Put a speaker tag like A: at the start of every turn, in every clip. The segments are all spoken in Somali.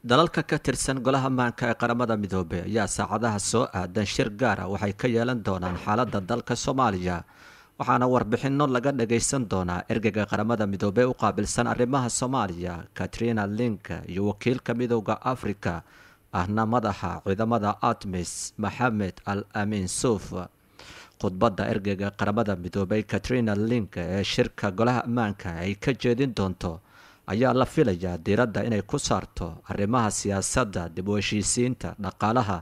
A: dalalka ka tirsan golaha maanka ee qaramada midoobey ayaa saacadaha soo aadan shir gaara ah waxay ka yeelan doonaan xaaladda dalka soomaaliya waxaana warbixinno laga dhagaysan doonaa ergeyga qaramada midoobey u qaabilsan arrimaha soomaaliya katrina linka iyo wakiilka midowda afrika ahna madaxa ciidamada atmis maxamed al amin suuf khudbadda ergeyga qaramada midoobey katrina linka ee shirka golaha ammaanka ay ka jeedin doonto ayaa la filayaa diiradda inay ku saarto arrimaha siyaasadda dib u heshiisiinta dhaqaalaha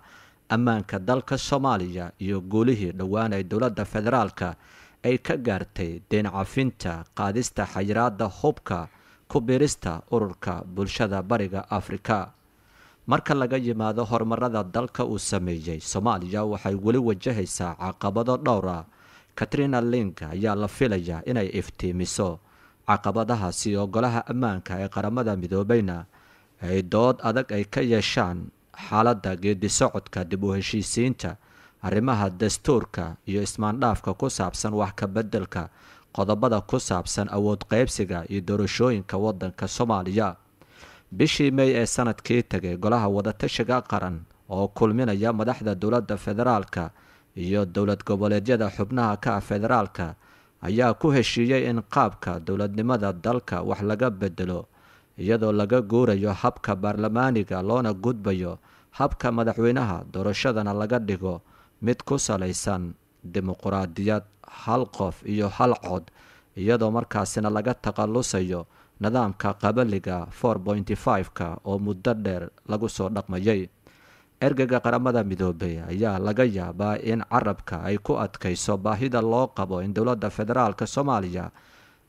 A: ammaanka dalka soomaaliya iyo guulihii dhowaan ay dowladda federaalka ay ka gaartay deencafinta qaadista xayiraada hubka ku biirista ururka bulshada bariga afrika marka laga yimaado horumarada dalka uu sameeyey soomaaliya waxay weli wajahaysaa caqabado dhowra katrina ling ayaa la filayaa inay iftiimiso caqabadahaasi oo golaha ammaanka ee qaramada midoobeyna ay dood adag ay ka yeeshaan xaaladda geedi socodka dib u heshiisiinta arrimaha dastuurka iyo ismaandhaafka ku saabsan wax ka beddelka qodobada ku saabsan awood qaybsiga iyo doorashooyinka waddanka soomaaliya bishii mey ee sanadkii tegay golaha wadatashiga qaran oo kulminaya madaxda dowladda federaalka iyo dowlad goboleedyada xubnaha ka ah federaalka ayaa ku heshiiyey in qaabka dowladnimada dalka wax laga bedelo iyadoo laga guurayo habka baarlamaaniga loona gudbayo habka madaxweynaha doorashadana laga dhigo mid ku salaysan dimuquraadiyad hal qof iyo hal cod iyadoo markaasina laga taqalusayo nidaamka qabaliga for pointy five-ka oo muddo dheer lagu soo dhaqmayay ergega qaramada midoobey ayaa laga yaabaa in carabka ay ku adkayso baahida loo qabo in dowladda federaalk soomaaliya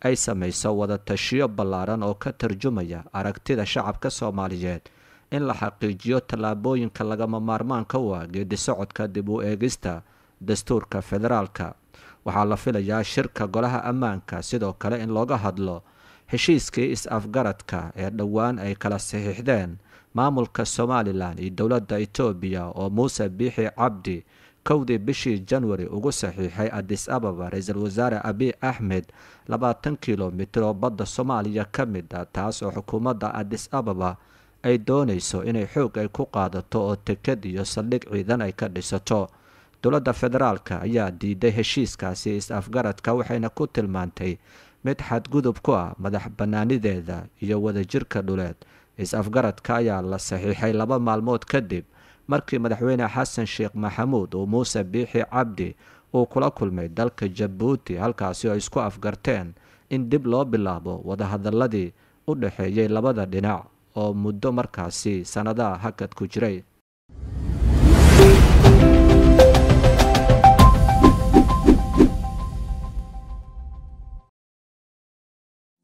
A: ay samayso wada tashiyo ballaaran oo ka tarjumaya aragtida shacabka soomaaliyeed in la xaqiijiyo tallaabooyinka lagama maarmaanka u ah socodka dib u eegista dastuurka federaalka waxaa la filayaa shirka golaha ammaanka sidoo kale in looga hadlo heshiiskii is-afgaradka ee dhowaan ay kala saxiixdeen maamulka somalilan iyo dowladda etoobiya oo muuse biixi cabdi kowdii bishii janwari ugu saxiixay adis ababa ra-iisul wasaare abiy axmed labaatan oo badda soomaaliya ka mid ah taas oo xukuumadda adis ababa ay doonayso inay xoog ay ku qaadato oo teked iyo saldhig ciidan ay ka dhisato dowladda federaalka ayaa diiday heshiiskaasi is-afgaradka waxayna ku tilmaantay mid xadgudub ku ah madax bannaanideeda iyo wadajirka dhuleed is-afgaradka ayaa la saxiixay laba maalmood kadib markii madaxweyne xasan sheekh maxamuud uu muuse biixi cabdi uu kula kulmay dalka jabuuti halkaasi oo isku afgarteen in dib loo bilaabo wadahadalladii u dhexeeyey labada dhinac oo muddo markaasi sannadaha hakad ku jiray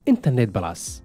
B: internet balas